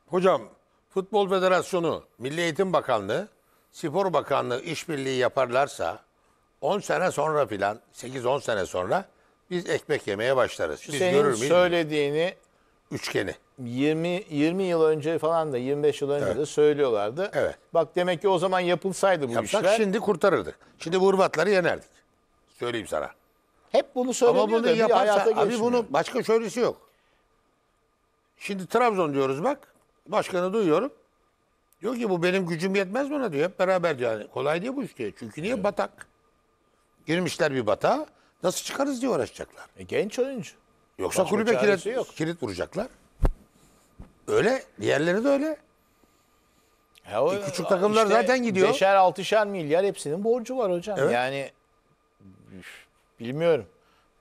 Hocam Futbol Federasyonu, Milli Eğitim Bakanlığı, Spor Bakanlığı işbirliği yaparlarsa 10 sene sonra filan 8-10 sene sonra biz ekmek yemeye başlarız. Biz Senin görür müyüz? söylediğini üçgeni. 20 20 yıl önce falan da 25 yıl önce Evet. de söylüyorlardı. Evet. Bak demek ki o zaman yapılsaydı bu Yapsak işler. şimdi kurtarırdık. Şimdi bu Hırvatları yenerdik. Söyleyeyim sana. hep bunu söylüyorlar. Ama bunu da yaparsa hayata abi geçmiyor. bunu başka çaresi yok. Şimdi Trabzon diyoruz bak. Başkanı duyuyorum. Diyor ki bu benim gücüm yetmez bana diyor. Hep beraber diyor. Yani kolay değil bu iş diyor. Çünkü niye batak? Girmişler bir batağa. Nasıl çıkarız diye uğraşacaklar. E, genç oyuncu. Yoksa Başka kulübe kilit, yok. kilit vuracaklar. Öyle. Diğerleri de öyle. Ya o, e küçük takımlar işte zaten gidiyor. Beşer altışar milyar hepsinin borcu var hocam. Evet. Yani bilmiyorum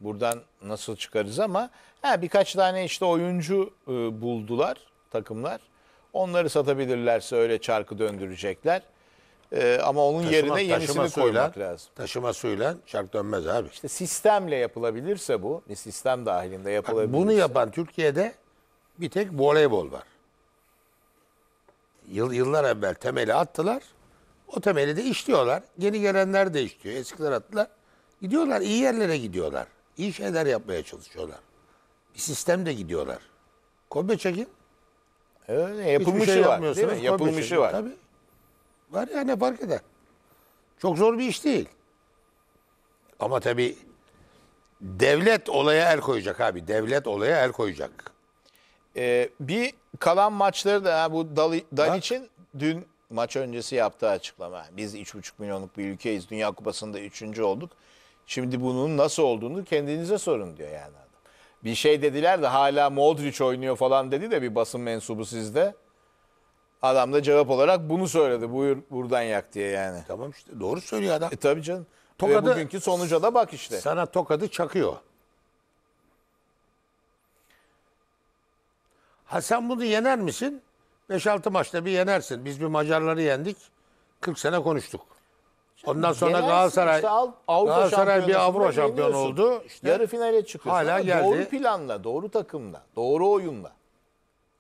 buradan nasıl çıkarız ama ha, birkaç tane işte oyuncu e, buldular takımlar. Onları satabilirlerse öyle çarkı döndürecekler. Ee, ama onun taşıma, yerine yenisini taşıma koymak suyla, lazım. Taşıma suyla çark dönmez abi. İşte sistemle yapılabilirse bu, bir sistem dahilinde yapılabilirse. bunu yapan Türkiye'de bir tek voleybol var. Yıl, yıllar evvel temeli attılar. O temeli de işliyorlar. Yeni gelenler de işliyor. Eskiler attılar. Gidiyorlar, iyi yerlere gidiyorlar. İyi şeyler yapmaya çalışıyorlar. Bir sistem de gidiyorlar. Kobe çekin. Öyle şey yapılmışı şey var. Değil mi? Kopya yapılmışı çekin. var. Tabii. Var ya ne fark eder? Çok zor bir iş değil. Ama tabii devlet olaya el koyacak abi. Devlet olaya el koyacak. Ee, bir kalan maçları da bu Dal, Dal için dün maç öncesi yaptığı açıklama. Biz 3,5 milyonluk bir ülkeyiz. Dünya Kupası'nda 3. olduk. Şimdi bunun nasıl olduğunu kendinize sorun diyor yani adam. Bir şey dediler de hala Modric oynuyor falan dedi de bir basın mensubu sizde. Adam da cevap olarak bunu söyledi. Buyur buradan yak diye yani. Tamam işte doğru söylüyor adam. E tabii canım. E, tokadı, Ve bugünkü sonuca da bak işte. Sana tokadı çakıyor. Ha sen bunu yener misin? 5-6 maçta bir yenersin. Biz bir Macarları yendik. 40 sene konuştuk. Ondan sonra Yenersin Galatasaray işte, Av- Avrupa Galatasaray bir Avrupa şampiyonu oldu. İşte Yarı finale çıkıyor. Hala geldi. Doğru planla, doğru takımla, doğru oyunla.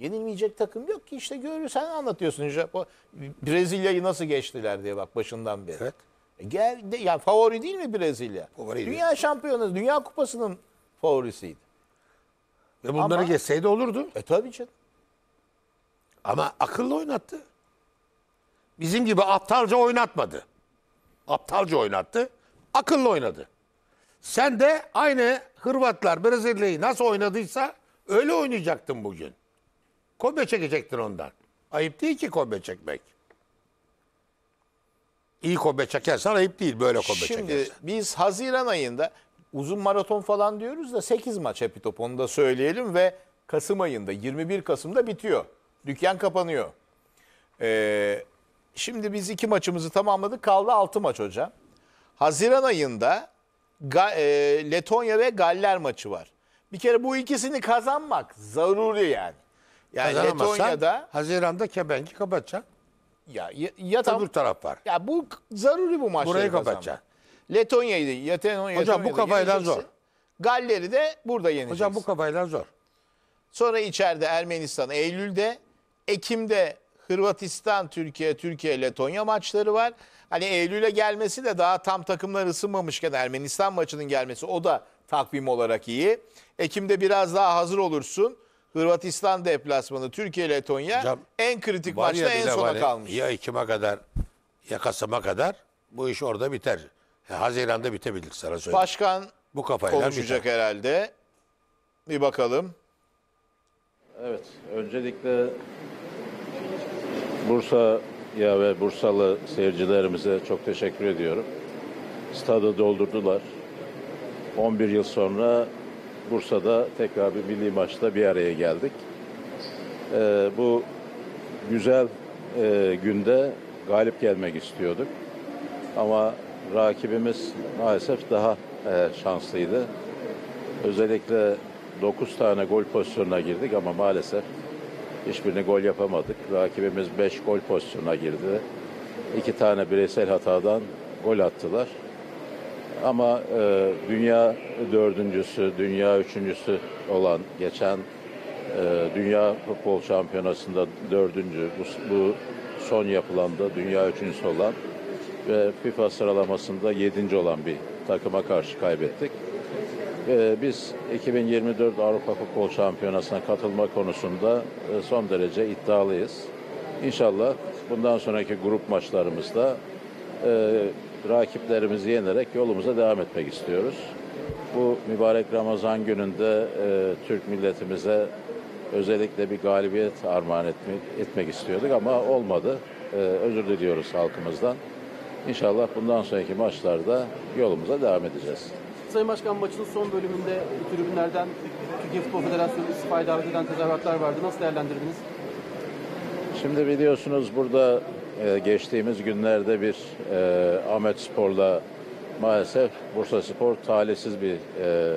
Yenilmeyecek takım yok ki işte sen anlatıyorsun. Japon, Brezilya'yı nasıl geçtiler diye bak başından beri. Evet. E gel, de, yani favori değil mi Brezilya? Favoriydi. Dünya şampiyonası, Dünya Kupası'nın favorisiydi. Ve bunları Ama, geçseydi olurdu. E tabii canım. Ama akıllı oynattı. Bizim gibi aptalca oynatmadı. Aptalca oynattı. Akıllı oynadı. Sen de aynı Hırvatlar Brezilya'yı nasıl oynadıysa öyle oynayacaktın bugün. Kobe çekecektin ondan. Ayıp değil ki Kobe çekmek. İyi kopya çekersen ayıp değil böyle kopya çekersen. Şimdi biz Haziran ayında uzun maraton falan diyoruz da 8 maç hepi top onu da söyleyelim ve Kasım ayında 21 Kasım'da bitiyor. Dükkan kapanıyor. Ee, şimdi biz iki maçımızı tamamladık kaldı altı maç hocam. Haziran ayında Ga e, Letonya ve Galler maçı var. Bir kere bu ikisini kazanmak zaruri yani. Yani Letonya'da Haziran'da kebengi kapatacaksın. ya ya, ya tam- Öbür taraf var. ya bu zaruri bu maçları Burayı kazanmak. kapatacaksın. Letonya'yı Letonya'yı Hocam bu kafayla zor. Galleri de burada yeneceksin. Hocam bu kafayla zor. Sonra içeride Ermenistan Eylül'de, Ekim'de Hırvatistan, Türkiye, Türkiye, Letonya maçları var. Hani Eylül'e gelmesi de daha tam takımlar ısınmamışken Ermenistan maçının gelmesi o da takvim olarak iyi. Ekim'de biraz daha hazır olursun. Hırvatistan deplasmanı Türkiye-Letonya Hocam, en kritik var maçta en sona var kalmış. Ya Ekim'e kadar ya Kasım'a kadar bu iş orada biter. Ya Haziran'da bitebilir sana söyleyeyim. Başkan bu kafayla konuşacak biter. herhalde. Bir bakalım. Evet, öncelikle Bursa ya ve Bursalı seyircilerimize çok teşekkür ediyorum. Stadı doldurdular. 11 yıl sonra Bursa'da tekrar bir milli maçta bir araya geldik. E, bu güzel e, günde galip gelmek istiyorduk. Ama rakibimiz maalesef daha e, şanslıydı. Özellikle 9 tane gol pozisyonuna girdik ama maalesef hiçbirini gol yapamadık. Rakibimiz 5 gol pozisyonuna girdi. 2 tane bireysel hatadan gol attılar. Ama e, dünya dördüncüsü, dünya üçüncüsü olan geçen e, Dünya Futbol Şampiyonası'nda dördüncü, bu, bu son da dünya üçüncüsü olan ve FIFA sıralamasında yedinci olan bir takıma karşı kaybettik. E, biz 2024 Avrupa Futbol Şampiyonası'na katılma konusunda e, son derece iddialıyız. İnşallah bundan sonraki grup maçlarımızda e, rakiplerimizi yenerek yolumuza devam etmek istiyoruz. Bu mübarek Ramazan gününde e, Türk milletimize özellikle bir galibiyet armağan etmek, etmek istiyorduk ama olmadı. E, özür diliyoruz halkımızdan. İnşallah bundan sonraki maçlarda yolumuza devam edeceğiz. Sayın Başkan maçın son bölümünde tribünlerden Türkiye Futbol Federasyonu istifade eden tezahüratlar vardı. Nasıl değerlendirdiniz? Şimdi biliyorsunuz burada e, geçtiğimiz günlerde bir e, Ahmet Spor'la maalesef Bursa Spor talihsiz bir e,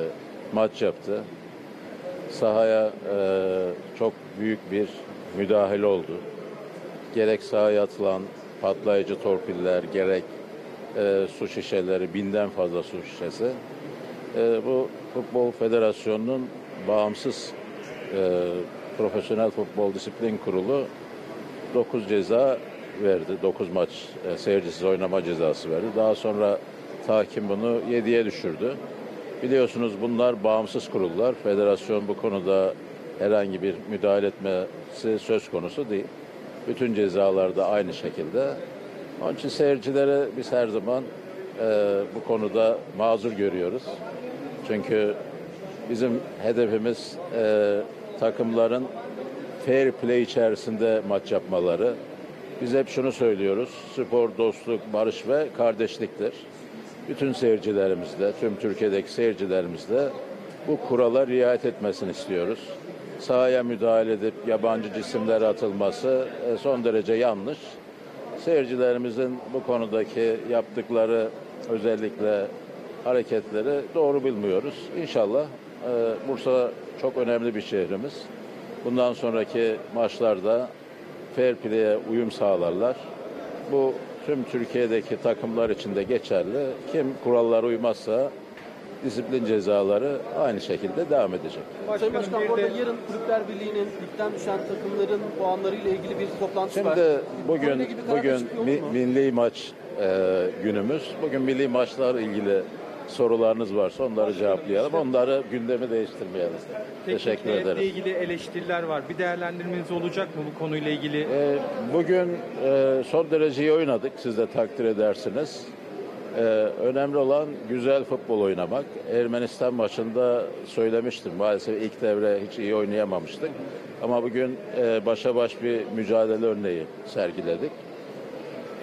maç yaptı. Sahaya e, çok büyük bir müdahale oldu. Gerek sahaya atılan patlayıcı torpiller, gerek e, su şişeleri, binden fazla su şişesi. E, bu Futbol Federasyonu'nun bağımsız e, profesyonel futbol disiplin kurulu 9 ceza verdi. 9 maç e, seyircisiz oynama cezası verdi. Daha sonra tahkim bunu 7'ye düşürdü. Biliyorsunuz bunlar bağımsız kurullar. Federasyon bu konuda herhangi bir müdahale etmesi söz konusu değil. Bütün cezalarda aynı şekilde. Onun için seyircilere biz her zaman e, bu konuda mazur görüyoruz. Çünkü bizim hedefimiz e, takımların fair play içerisinde maç yapmaları, biz hep şunu söylüyoruz. Spor, dostluk, barış ve kardeşliktir. Bütün seyircilerimizde, tüm Türkiye'deki seyircilerimizde bu kurala riayet etmesini istiyoruz. Sahaya müdahale edip yabancı cisimlere atılması e, son derece yanlış. Seyircilerimizin bu konudaki yaptıkları özellikle hareketleri doğru bilmiyoruz. İnşallah e, Bursa çok önemli bir şehrimiz. Bundan sonraki maçlarda fair play'e uyum sağlarlar. Bu tüm Türkiye'deki takımlar için de geçerli. Kim kurallara uymazsa disiplin cezaları aynı şekilde devam edecek. Sayın Başkan bu arada yarın Kulüpler Birliği'nin ligden düşen takımların puanlarıyla ilgili bir toplantı Şimdi var. Şimdi bugün, bugün mi, milli maç e, günümüz. Bugün milli maçlar ilgili sorularınız varsa onları cevaplayalım. Onları gündemi değiştirmeyelim. Peki, Teşekkür ederim. ilgili eleştiriler var. Bir değerlendirmeniz olacak mı bu konuyla ilgili? E, bugün e, son dereceyi oynadık. Siz de takdir edersiniz. E, önemli olan güzel futbol oynamak. Ermenistan maçında söylemiştim. Maalesef ilk devre hiç iyi oynayamamıştık. Ama bugün e, başa baş bir mücadele örneği sergiledik.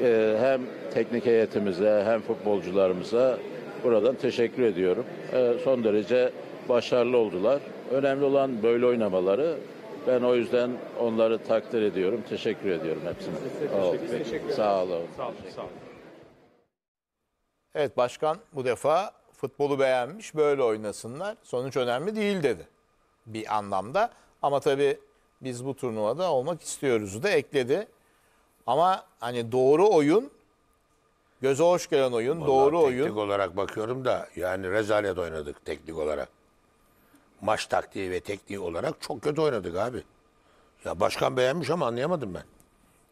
E, hem teknik heyetimize hem futbolcularımıza buradan teşekkür ediyorum. Ee, son derece başarılı oldular. Önemli olan böyle oynamaları. Ben o yüzden onları takdir ediyorum. Teşekkür ediyorum hepsine. Oh, peki. Sağ olun. Sağ olun. Evet başkan bu defa futbolu beğenmiş böyle oynasınlar. Sonuç önemli değil dedi bir anlamda. Ama tabii biz bu turnuvada olmak istiyoruzu da ekledi. Ama hani doğru oyun Göze hoş gelen oyun, Vallahi doğru teknik oyun. Teknik olarak bakıyorum da yani rezalet oynadık teknik olarak. Maç taktiği ve tekniği olarak çok kötü oynadık abi. Ya başkan beğenmiş ama anlayamadım ben.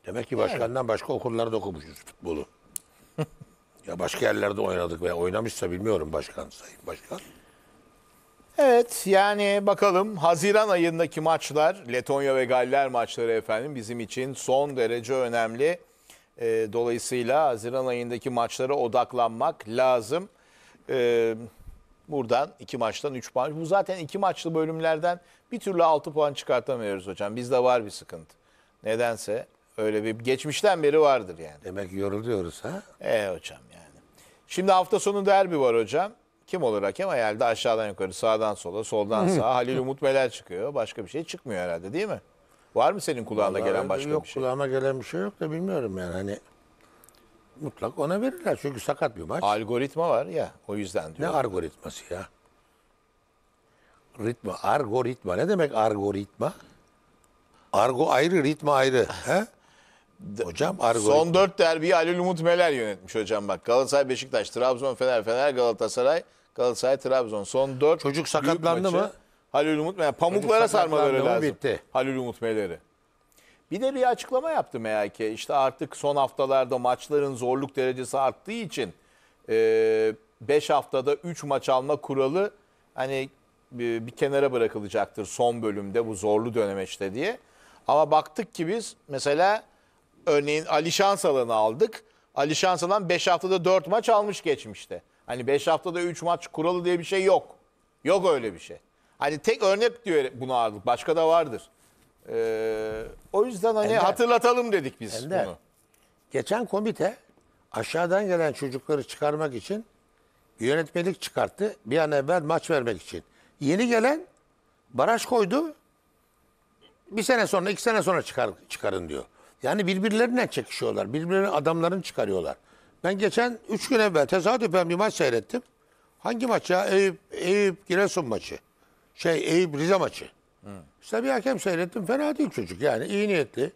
Demek ki başkandan yani. başka okullarda okumuşuz futbolu. ya başka yerlerde oynadık veya oynamışsa bilmiyorum başkan sayın başkan. Evet yani bakalım Haziran ayındaki maçlar Letonya ve Galler maçları efendim bizim için son derece önemli. E, dolayısıyla Haziran ayındaki maçlara odaklanmak lazım. E, buradan iki maçtan üç puan. Bu zaten iki maçlı bölümlerden bir türlü altı puan çıkartamıyoruz hocam. Bizde var bir sıkıntı. Nedense öyle bir geçmişten beri vardır yani. Demek yoruluyoruz ha? E hocam yani. Şimdi hafta sonu derbi var hocam. Kim olur hakem? Hayalde aşağıdan yukarı, sağdan sola, soldan sağa. Halil Umut Meler çıkıyor. Başka bir şey çıkmıyor herhalde değil mi? Var mı senin kulağına Vallahi gelen başka yok, bir şey? Yok kulağıma gelen bir şey yok da bilmiyorum yani hani mutlak ona verirler çünkü sakat bir maç. Algoritma var ya o yüzden diyor. Ne algoritması ya? Ritma, algoritma. Ne demek algoritma? Argo ayrı, ritma ayrı. He? Hocam algoritma. Son dört derbiyi Halil Umut Meler yönetmiş hocam bak. Galatasaray, Beşiktaş, Trabzon, Fener, Fener, Galatasaray, Galatasaray, Trabzon. Son dört Çocuk sakatlandı mı? Halil Umut Meler. Pamuklara sarmaları lazım. Bitti. Halil Umut Meler'i. Bir de bir açıklama yaptı MHK. İşte artık son haftalarda maçların zorluk derecesi arttığı için 5 e, haftada 3 maç alma kuralı hani e, bir kenara bırakılacaktır son bölümde bu zorlu dönemeçte diye. Ama baktık ki biz mesela örneğin Ali Şansalan'ı aldık. Ali Şansalan 5 haftada 4 maç almış geçmişte. Hani 5 haftada 3 maç kuralı diye bir şey yok. Yok öyle bir şey. Hani tek örnek diyor buna aldık. Başka da vardır. Ee, o yüzden hani Ender. hatırlatalım dedik biz Ender. bunu. Geçen komite aşağıdan gelen çocukları çıkarmak için bir yönetmelik çıkarttı. Bir an evvel maç vermek için. Yeni gelen baraj koydu. Bir sene sonra, iki sene sonra çıkar, çıkarın diyor. Yani birbirlerinden çekişiyorlar. Birbirlerine adamlarını çıkarıyorlar. Ben geçen üç gün evvel tesadüfen bir maç seyrettim. Hangi maç ya? Eyüp, Eyüp Giresun maçı şey Eyüp Rize maçı. Hı. İşte bir hakem seyrettim. Fena değil çocuk. Yani iyi niyetli.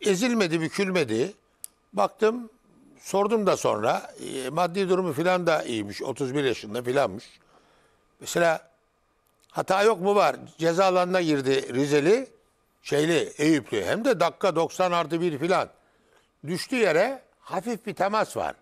Ezilmedi, bükülmedi. Baktım sordum da sonra e, maddi durumu filan da iyiymiş. 31 yaşında filanmış. Mesela hata yok mu var? Ceza alanına girdi Rizeli, şeyli, Eyüplü. Hem de dakika 90 artı 1 filan. Düştü yere hafif bir temas var.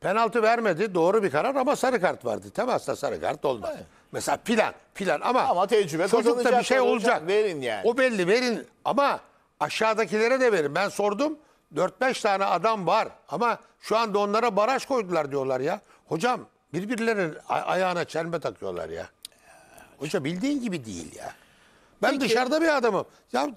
Penaltı vermedi. Doğru bir karar ama sarı kart vardı. Temasla sarı kart olmaz. Evet. Mesela plan, plan ama, ama tecrübe çocukta bir şey olacak. olacak. Verin yani. O belli verin ama aşağıdakilere de verin. Ben sordum 4-5 tane adam var ama şu anda onlara baraj koydular diyorlar ya. Hocam birbirlerinin ayağına çelme takıyorlar ya. Hoca bildiğin gibi değil ya. Ben Peki. dışarıda bir adamım. Ya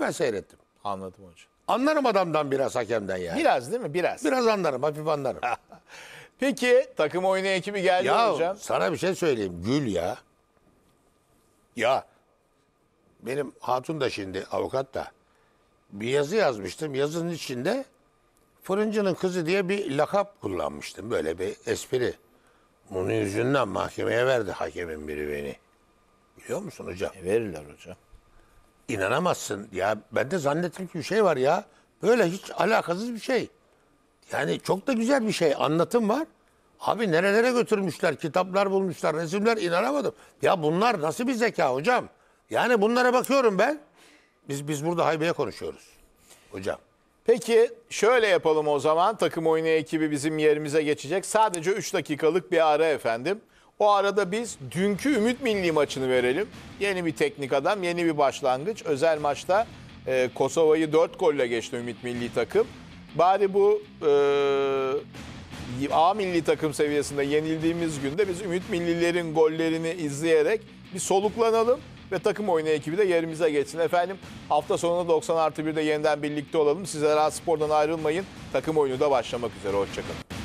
ben seyrettim. Anladım hocam. Anlarım adamdan biraz hakemden yani. Biraz değil mi? Biraz. Biraz anlarım, hafif anlarım. Peki takım oyunu ekibi geldi ya, hocam. Sana bir şey söyleyeyim. Gül ya. Ya benim hatun da şimdi avukat da bir yazı yazmıştım. Yazının içinde fırıncının kızı diye bir lakap kullanmıştım. Böyle bir espri. Bunun yüzünden mahkemeye verdi hakemin biri beni. Biliyor musun hocam? E verirler hocam. İnanamazsın. Ya ben de zannettim ki bir şey var ya. Böyle hiç alakasız bir şey. Yani çok da güzel bir şey anlatım var. Abi nerelere götürmüşler, kitaplar bulmuşlar, resimler inanamadım. Ya bunlar nasıl bir zeka hocam? Yani bunlara bakıyorum ben. Biz biz burada haybeye konuşuyoruz hocam. Peki şöyle yapalım o zaman. Takım oyunu ekibi bizim yerimize geçecek. Sadece 3 dakikalık bir ara efendim. O arada biz dünkü Ümit Milli maçını verelim. Yeni bir teknik adam, yeni bir başlangıç. Özel maçta e, Kosova'yı 4 golle geçti Ümit Milli takım. Bari bu e, A milli takım seviyesinde yenildiğimiz günde biz Ümit Millilerin gollerini izleyerek bir soluklanalım ve takım oyunu ekibi de yerimize geçsin. Efendim hafta sonunda 90 artı 1'de yeniden birlikte olalım. Size rahat Spor'dan ayrılmayın. Takım oyunu da başlamak üzere. Hoşçakalın.